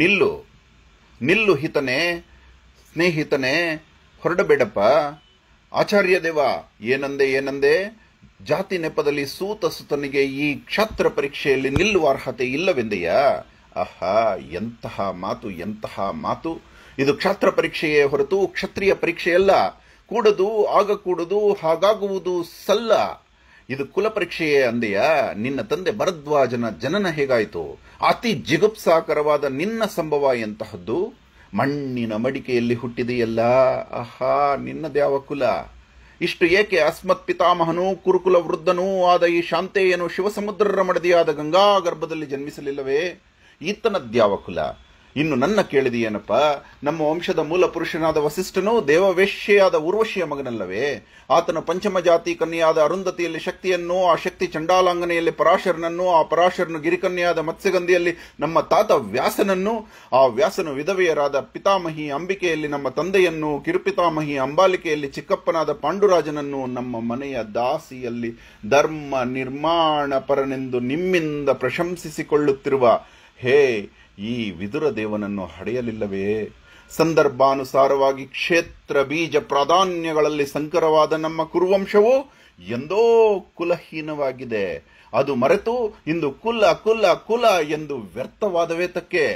ನಿಲ್ಲು ನಿಲ್ಲು ಹಿತನೇ ಸ್ನೇಹಿತನೇ ಹೊರಡಬೇಡಪ್ಪ ಆಚಾರ್ಯ ದೇವ ಏನಂದೆ ಏನಂದೆ ಜಾತಿ ನೆಪದಲ್ಲಿ ಸೂತ ಸುತನಿಗೆ ಈ ಕ್ಷಾತ್ರ ಪರೀಕ್ಷೆಯಲ್ಲಿ ನಿಲ್ಲುವ ಅರ್ಹತೆ ಇಲ್ಲವೆಂದೆಯ ಅಹ ಎಂತಹ ಮಾತು ಎಂತಹ ಮಾತು ಇದು ಕ್ಷಾತ್ರ ಪರೀಕ್ಷೆಯೇ ಹೊರತು ಕ್ಷತ್ರಿಯ ಪರೀಕ್ಷೆಯಲ್ಲ ಕೂಡದು ಆಗಕೂಡದು ಹಾಗಾಗುವುದು ಸಲ್ಲ ಇದು ಕುಲಪರೀಕ್ಷೆಯೇ ಅಂದೆಯಾ ನಿನ್ನ ತಂದೆ ಭರದ್ವಾಜನ ಜನನ ಹೇಗಾಯಿತು ಅತಿ ಜಿಗುಪ್ಸಾಕರವಾದ ನಿನ್ನ ಸಂಭವ ಎಂತಹದ್ದು ಮಣ್ಣಿನ ಮಡಿಕೆಯಲ್ಲಿ ಹುಟ್ಟಿದೆಯಲ್ಲ ಅಹಾ ನಿನ್ನ ದ್ಯಾವಕುಲ ಕುಲ ಇಷ್ಟು ಏಕೆ ಅಸ್ಮತ್ ಪಿತಾಮಹನೂ ಕುರುಕುಲ ವೃದ್ಧನೂ ಆದ ಈ ಶಾಂತೆಯನು ಶಿವಸಮುದ್ರರ ಮಡದಿಯಾದ ಗಂಗಾ ಗರ್ಭದಲ್ಲಿ ಜನ್ಮಿಸಲಿಲ್ಲವೇ ಈತನದ್ಯಾವ ಕುಲ ಇನ್ನು ನನ್ನ ಕೇಳಿದೆಯೇನಪ್ಪ ನಮ್ಮ ವಂಶದ ಮೂಲ ಪುರುಷನಾದ ವಸಿಷ್ಠನು ದೇವವೇಶ್ಯೆಯಾದ ಊರ್ವಶಿಯ ಮಗನಲ್ಲವೇ ಆತನ ಪಂಚಮ ಜಾತಿ ಕನ್ಯೆಯಾದ ಅರುಂಧತಿಯಲ್ಲಿ ಶಕ್ತಿಯನ್ನು ಆ ಶಕ್ತಿ ಚಂಡಾಲಾಂಗನೆಯಲ್ಲಿ ಪರಾಶರನನ್ನು ಆ ಪರಾಶರನು ಗಿರಿಕನ್ಯಾದ ಮತ್ಸ್ಯಗಂಧಿಯಲ್ಲಿ ನಮ್ಮ ತಾತ ವ್ಯಾಸನನ್ನು ಆ ವ್ಯಾಸನು ವಿಧವೆಯರಾದ ಪಿತಾಮಹಿ ಅಂಬಿಕೆಯಲ್ಲಿ ನಮ್ಮ ತಂದೆಯನ್ನು ಕಿರುಪಿತಾಮಹಿ ಅಂಬಾಲಿಕೆಯಲ್ಲಿ ಚಿಕ್ಕಪ್ಪನಾದ ಪಾಂಡುರಾಜನನ್ನು ನಮ್ಮ ಮನೆಯ ದಾಸಿಯಲ್ಲಿ ಧರ್ಮ ನಿರ್ಮಾಣ ಪರನೆಂದು ನಿಮ್ಮಿಂದ ಪ್ರಶಂಸಿಸಿಕೊಳ್ಳುತ್ತಿರುವ ಹೇ ಈ ವಿದುರ ದೇವನನ್ನು ಹಡೆಯಲಿಲ್ಲವೇ ಸಂದರ್ಭಾನುಸಾರವಾಗಿ ಕ್ಷೇತ್ರ ಬೀಜ ಪ್ರಾಧಾನ್ಯಗಳಲ್ಲಿ ಸಂಕರವಾದ ನಮ್ಮ ಕುರುವಂಶವು ಎಂದೋ ಕುಲಹೀನವಾಗಿದೆ ಅದು ಮರೆತು ಇಂದು ಕುಲ ಕುಲ ಕುಲ ಎಂದು ವ್ಯರ್ಥವಾದವೇತಕ್ಕೆ